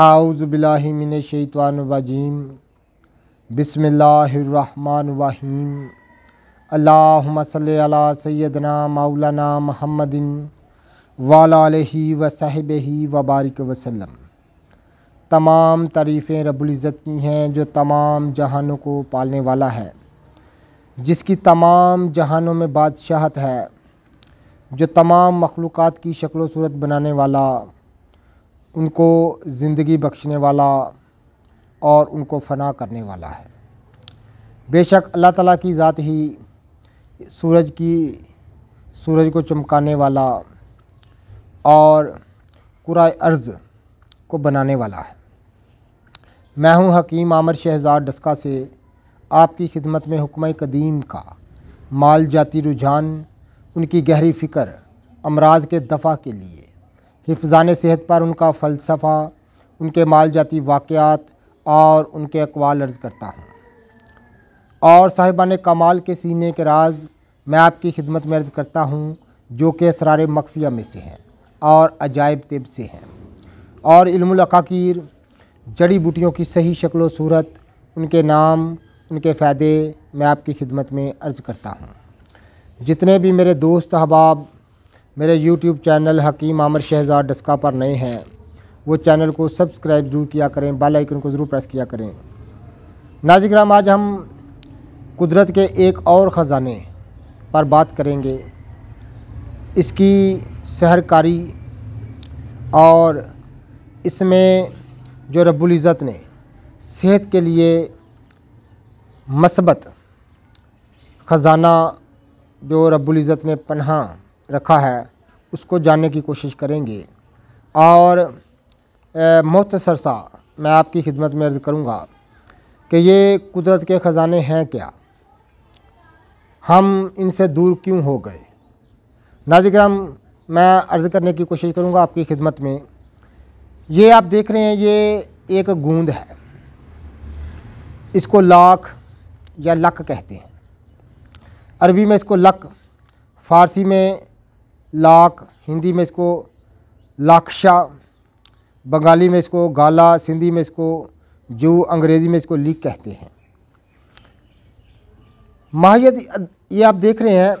اعوذ باللہ من الشیطان الرجیم بسم اللہ الرحمن الرحیم اللہم صلی علی سیدنا مولانا محمد والا علیہ و صاحب و بارک وسلم تمام تعریفیں رب العزت کی ہیں جو تمام جہانوں کو پالنے والا ہے جس کی تمام جہانوں میں بادشاہت ہے جو تمام مخلوقات کی شکل و صورت بنانے والا ان کو زندگی بخشنے والا اور ان کو فنا کرنے والا ہے بے شک اللہ تعالیٰ کی ذات ہی سورج کی سورج کو چمکانے والا اور قرآن ارض کو بنانے والا ہے میں ہوں حکیم عامر شہزاد ڈسکا سے آپ کی خدمت میں حکمہ قدیم کا مال جاتی رجحان ان کی گہری فکر امراض کے دفع کے لیے حفظان صحت پر ان کا فلسفہ ان کے مال جاتی واقعات اور ان کے اقوال عرض کرتا ہوں اور صاحبان کمال کے سینے کے راز میں آپ کی خدمت میں عرض کرتا ہوں جو کہ اسرار مخفیہ میں سے ہیں اور عجائب طب سے ہیں اور علم القاکیر جڑی بوٹیوں کی صحیح شکل و صورت ان کے نام ان کے فائدے میں آپ کی خدمت میں عرض کرتا ہوں جتنے بھی میرے دوست احباب میرے یوٹیوب چینل حکیم عامر شہزاد ڈسکا پر نئے ہیں وہ چینل کو سبسکرائب ضرور کیا کریں بال آئیکن کو ضرور پریس کیا کریں ناظر کرام آج ہم قدرت کے ایک اور خزانے پر بات کریں گے اس کی سہرکاری کاری اور اس میں جو رب العزت نے صحت کے لیے مثبت خزانہ جو رب العزت نے پناہ رکھا ہے اس کو جاننے کی کوشش کریں گے اور محتصر سا میں آپ کی خدمت میں عرض کروں گا کہ یہ قدرت کے خزانے ہیں کیا ہم ان سے دور کیوں ہو گئے ناظر کرم میں عرض کرنے کی کوشش کروں گا آپ کی خدمت میں یہ آپ دیکھ رہے ہیں یہ ایک گوند ہے اس کو لاکھ یا لک کہتے ہیں عربی میں اس کو لک فارسی میں لاکھ ہندی میں اس کو لاکشا بنگالی میں اس کو گالا سندھی میں اس کو جو انگریزی میں اس کو لیک کہتے ہیں ماہیت یہ آپ دیکھ رہے ہیں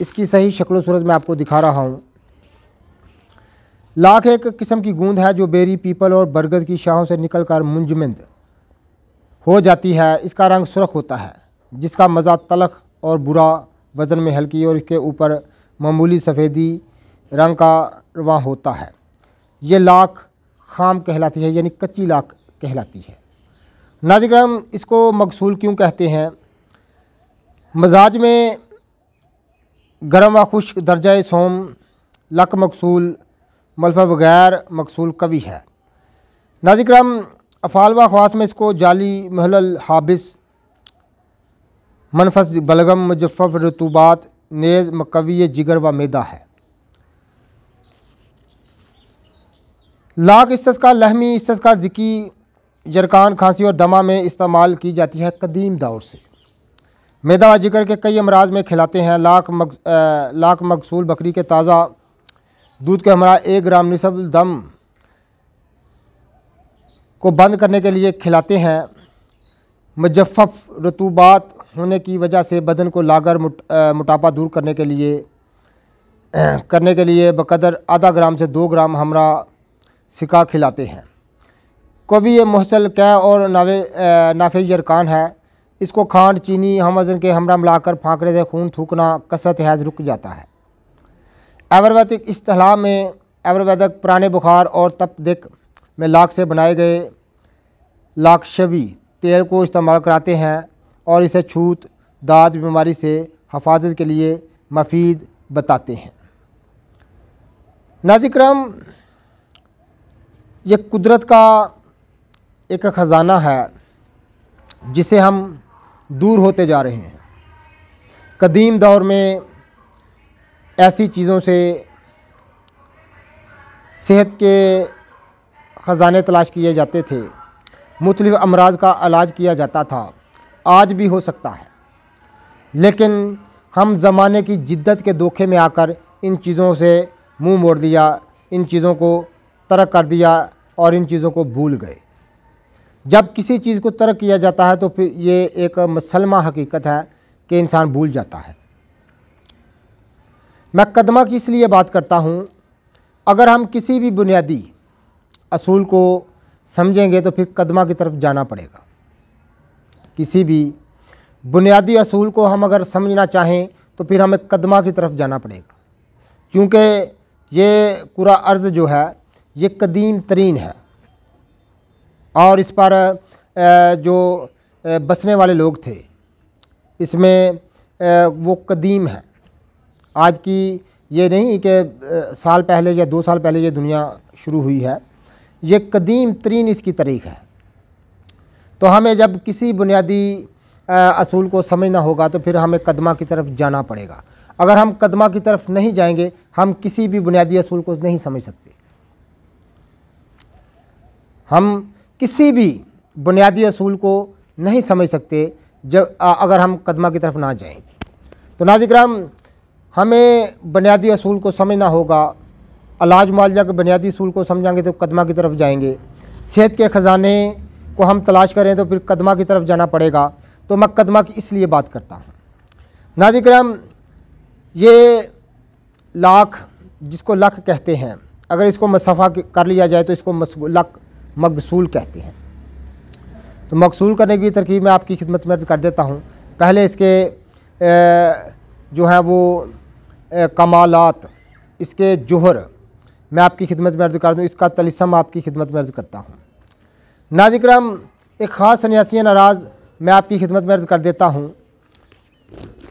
اس کی صحیح شکل و صورت میں آپ کو دکھا رہا ہوں لاکھ ایک قسم کی گوند ہے جو بیری پیپل اور برگز کی شاہوں سے نکل کر منجمند ہو جاتی ہے اس کا رنگ سرخ ہوتا ہے جس کا مزہ تلخ اور برا وزن میں ہلکی اور اس کے اوپر معمولی سفیدی رنگ کا رواں ہوتا ہے یہ لاکھ خام کہلاتی ہے یعنی کچی لاکھ کہلاتی ہے نازکرم اس کو مقصول کیوں کہتے ہیں مزاج میں گرم و خشک درجہ سوم لک مقصول ملفہ بغیر مقصول کبھی ہے نازکرم افعال و اخواص میں اس کو جعلی محلل حابس منفذ بلغم مجفف رتوبات نیز مقوی جگر و میدا ہے لاکھ استسکا لہمی استثقہ ذکی جرکان کھانسی اور دمہ میں استعمال کی جاتی ہے قدیم دور سے میدا و جگر کے کئی امراض میں کھلاتے ہیں لاکھ لاکھ مقصول بکری کے تازہ دودھ کے ہمراہ ایک گرام نصب دم کو بند کرنے کے لیے کھلاتے ہیں مجفف رتوبات ہونے کی وجہ سے بدن کو لاگر مٹاپا دور کرنے کے لیے کرنے کے لیے بقدر آدھا گرام سے دو گرام ہمرا سکا کھلاتے ہیں کوبی یہ محصل ق اور نافی جرکان ہے اس کو کھانڈ چینی ہم وزن کے ہمراہ ملا کر پھانکڑے سے خون تھوکنا کثرت حیض رک جاتا ہے ایورویدک اصطلاح میں ایورویدک پرانے بخار اور تپ دک میں لاکھ سے بنائے گئے لاکشوی تیل کو استعمال کراتے ہیں اور اسے چھوت داد بیماری سے حفاظت کے لیے مفید بتاتے ہیں ناظر کرم یہ قدرت کا ایک خزانہ ہے جسے ہم دور ہوتے جا رہے ہیں قدیم دور میں ایسی چیزوں سے صحت کے خزانے تلاش کیے جاتے تھے مختلف امراض کا علاج کیا جاتا تھا آج بھی ہو سکتا ہے لیکن ہم زمانے کی جدت کے دوکھے میں آ کر ان چیزوں سے مو موڑ دیا ان چیزوں کو ترک کر دیا اور ان چیزوں کو بھول گئے جب کسی چیز کو ترک کیا جاتا ہے تو پھر یہ ایک مسلمہ حقیقت ہے کہ انسان بھول جاتا ہے میں قدمہ کی اس لیے بات کرتا ہوں اگر ہم کسی بھی بنیادی اصول کو سمجھیں گے تو پھر قدمہ کی طرف جانا پڑے گا کسی بھی بنیادی اصول کو ہم اگر سمجھنا چاہیں تو پھر ہمیں قدمہ کی طرف جانا پڑے گا کیونکہ یہ قرآ جو ہے یہ قدیم ترین ہے اور اس پر جو بسنے والے لوگ تھے اس میں وہ قدیم ہے آج کی یہ نہیں کہ سال پہلے یا دو سال پہلے یہ دنیا شروع ہوئی ہے یہ قدیم ترین اس کی طریق ہے تو ہمیں جب کسی بنیادی اصول کو سمجھنا ہوگا تو پھر ہمیں قدمہ کی طرف جانا پڑے گا اگر ہم قدمہ کی طرف نہیں جائیں گے ہم کسی بھی بنیادی اصول کو نہیں سمجھ سکتے ہم کسی بھی بنیادی اصول کو نہیں سمجھ سکتے جب اگر ہم قدمہ کی طرف نہ جائیں تو نازک کرام ہمیں بنیادی اصول کو سمجھنا ہوگا علاج معالجہ کے بنیادی اصول کو سمجھیں گے تو قدمہ کی طرف جائیں گے صحت کے خزانے کو ہم تلاش کریں تو پھر قدمہ کی طرف جانا پڑے گا تو میں قدمہ کی اس لیے بات کرتا ہوں ناظر کرم یہ لاکھ جس کو لکھ کہتے ہیں اگر اس کو مصفہ کر لیا جائے تو اس کو لکھ مقصول کہتے ہیں تو مقصول کرنے کی ترقیب ترکیب میں آپ کی خدمت میںرض کر دیتا ہوں پہلے اس کے جو ہیں وہ کمالات اس کے جوہر میں آپ کی خدمت مرض کر دوں اس کا تلسم آپ کی خدمت مرض کرتا ہوں نازک ایک خاص سنیاسی ناراض میں آپ کی خدمت میں کر دیتا ہوں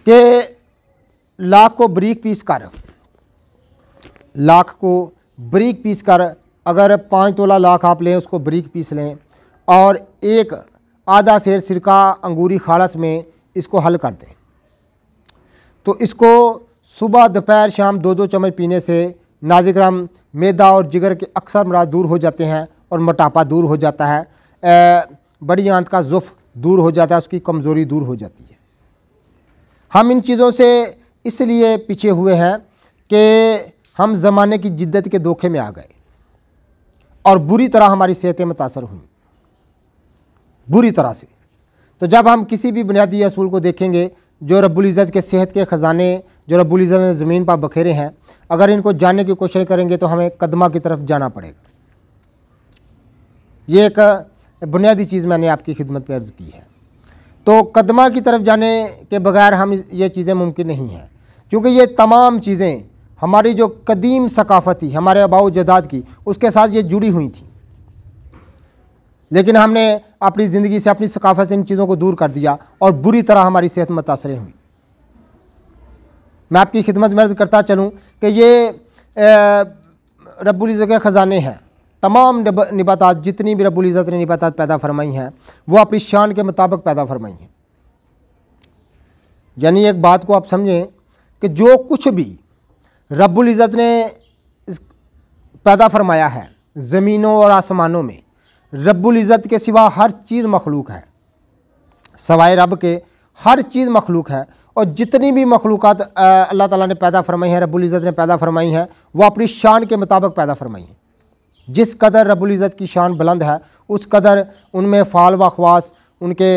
کہ لاکھ کو بریک پیس کر لاکھ کو بریک پیس کر اگر پانچ تولہ لاکھ آپ لیں اس کو بریک پیس لیں اور ایک آدھا سیر سرکہ انگوری خالص میں اس کو حل کر دیں تو اس کو صبح دوپہر شام دو دو چمچ پینے سے نازک رام میدا اور جگر کے اکثر مراد دور ہو جاتے ہیں اور موٹاپا دور ہو جاتا ہے بڑی آنت کا ظف دور ہو جاتا ہے اس کی کمزوری دور ہو جاتی ہے ہم ان چیزوں سے اس لیے پیچھے ہوئے ہیں کہ ہم زمانے کی جدت کے دوکھے میں آ گئے اور بری طرح ہماری صحتیں متاثر ہوئیں بری طرح سے تو جب ہم کسی بھی بنیادی اصول کو دیکھیں گے جو رب العزت کے صحت کے خزانے جو رب العزت زمین پر بکھیرے ہیں اگر ان کو جاننے کی کوشش کریں گے تو ہمیں قدمہ کی طرف جانا پڑے گا یہ ایک بنیادی چیز میں نے آپ کی خدمت میں عرض کی ہے تو قدمہ کی طرف جانے کے بغیر ہم یہ چیزیں ممکن نہیں ہیں کیونکہ یہ تمام چیزیں ہماری جو قدیم ثقافتی ہمارے آباء و جداد کی اس کے ساتھ یہ جڑی ہوئی تھیں لیکن ہم نے اپنی زندگی سے اپنی ثقافت سے ان چیزوں کو دور کر دیا اور بری طرح ہماری صحت متاثر ہوئی میں آپ کی خدمت میں عرض کرتا چلوں کہ یہ رب کے خزانے ہیں تمام نباتات جتنی بھی رب العزت نے نباتات پیدا فرمائی ہیں وہ اپنی شان کے مطابق پیدا فرمائی ہیں یعنی ایک بات کو آپ سمجھیں کہ جو کچھ بھی رب العزت نے پیدا فرمایا ہے زمینوں اور آسمانوں میں رب العزت کے سوا ہر چیز مخلوق ہے سوائے رب کے ہر چیز مخلوق ہے اور جتنی بھی مخلوقات اللہ تعالیٰ نے پیدا فرمائی ہیں رب العزت نے پیدا فرمائی ہیں وہ اپنی شان کے مطابق پیدا فرمائی ہیں جس قدر رب العزت کی شان بلند ہے اس قدر ان میں فعال و خواص ان کے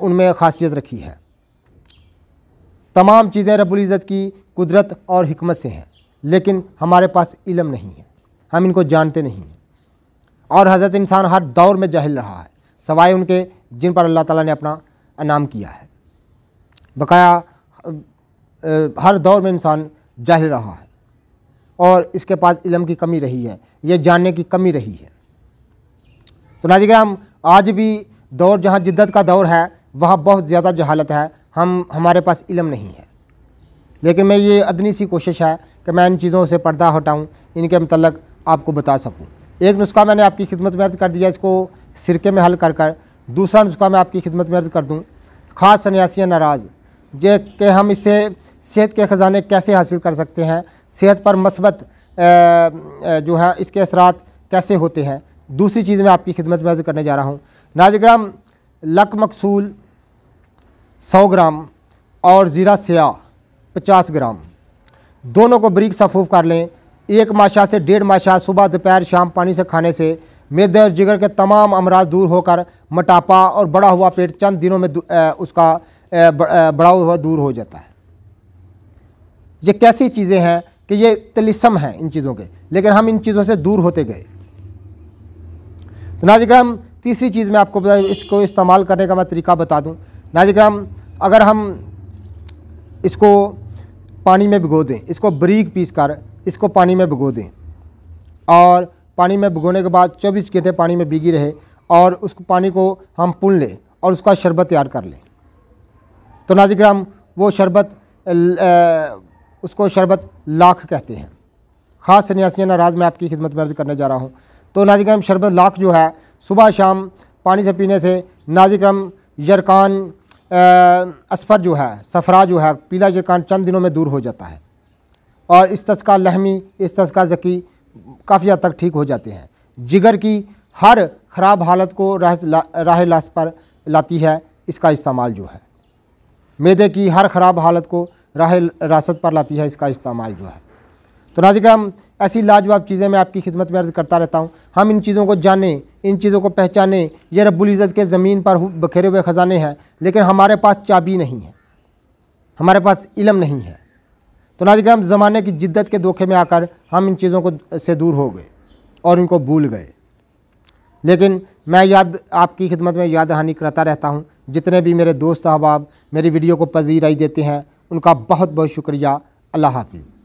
ان میں خاصیت رکھی ہے تمام چیزیں رب العزت کی قدرت اور حکمت سے ہیں لیکن ہمارے پاس علم نہیں ہے ہم ان کو جانتے نہیں ہیں اور حضرت انسان ہر دور میں جاہل رہا ہے سوائے ان کے جن پر اللہ تعالیٰ نے اپنا انعام کیا ہے بقایا ہر دور میں انسان جاہل رہا ہے اور اس کے پاس علم کی کمی رہی ہے یہ جاننے کی کمی رہی ہے تو ناظرین کرام آج بھی دور جہاں جدت کا دور ہے وہاں بہت زیادہ جہالت ہے ہم ہمارے پاس علم نہیں ہے لیکن میں یہ ادنی سی کوشش ہے کہ میں ان چیزوں سے پردہ ہٹاؤں ان کے متعلق آپ کو بتا سکوں ایک نسخہ میں نے آپ کی خدمت میں عرض کر دیا اس کو سرکے میں حل کر کر دوسرا نسخہ میں آپ کی خدمت میں عرض کر دوں خاص سنیاسی ناراض جے کہ ہم اس سے صحت کے خزانے کیسے حاصل کر سکتے ہیں صحت پر مثبت جو ہے اس کے اثرات کیسے ہوتے ہیں دوسری چیز میں آپ کی خدمت میں حضر کرنے جا رہا ہوں ناظر گرام لک مقصول سو گرام اور زیرہ سیاہ پچاس گرام دونوں کو بریک صفوف کر لیں ایک ماشا سے ڈیڑھ ماشا صبح دوپہر شام پانی سے کھانے سے میدے اور جگر کے تمام امراض دور ہو کر مٹاپا اور بڑا ہوا پیٹ چند دنوں میں اس کا بڑا ہوا دور ہو جاتا ہے یہ کیسی چیزیں ہیں کہ یہ تلسم ہیں ان چیزوں کے لیکن ہم ان چیزوں سے دور ہوتے گئے تو ناظر رام تیسری چیز میں آپ کو بتائیں اس کو استعمال کرنے کا میں طریقہ بتا دوں ناظر کرام اگر ہم اس کو پانی میں بھگو دیں اس کو بریک پیس کر اس کو پانی میں بھگو دیں اور پانی میں بھگونے کے بعد چوبیس گھنٹے پانی میں بھیگی رہے اور اس پانی کو ہم پن لیں اور اس کا شربت تیار کر لیں تو ناظر کرام وہ شربت اس کو شربت لاکھ کہتے ہیں خاص سنیاسی ناراض میں آپ کی خدمت مرض کرنے جا رہا ہوں تو کرم شربت لاکھ جو ہے صبح شام پانی سے پینے سے کرم جرکان اسفر جو ہے سفرا جو ہے پیلا جرکان چند دنوں میں دور ہو جاتا ہے اور اس لہمی اس تسکہ ذکی کافی حد تک ٹھیک ہو جاتے ہیں جگر کی ہر خراب حالت کو راہ لاس پر لاتی ہے اس کا استعمال جو ہے میدے کی ہر خراب حالت کو راہ راست پر لاتی ہے اس کا استعمال جو ہے تو ناظر کرم ایسی لاجواب چیزیں میں آپ کی خدمت میں عرض کرتا رہتا ہوں ہم ان چیزوں کو جانے ان چیزوں کو پہچانے یہ رب العزت کے زمین پر بکھیرے ہوئے خزانے ہیں لیکن ہمارے پاس چابی نہیں ہے ہمارے پاس علم نہیں ہے تو کرام زمانے کی جدت کے دھوکے میں آ کر ہم ان چیزوں کو سے دور ہو گئے اور ان کو بھول گئے لیکن میں یاد آپ کی خدمت میں یاد ہانی کرتا رہتا ہوں جتنے بھی میرے دوست احباب میری ویڈیو کو پذیرائی دیتے ہیں ان کا بہت بہت شکریہ اللہ حافظ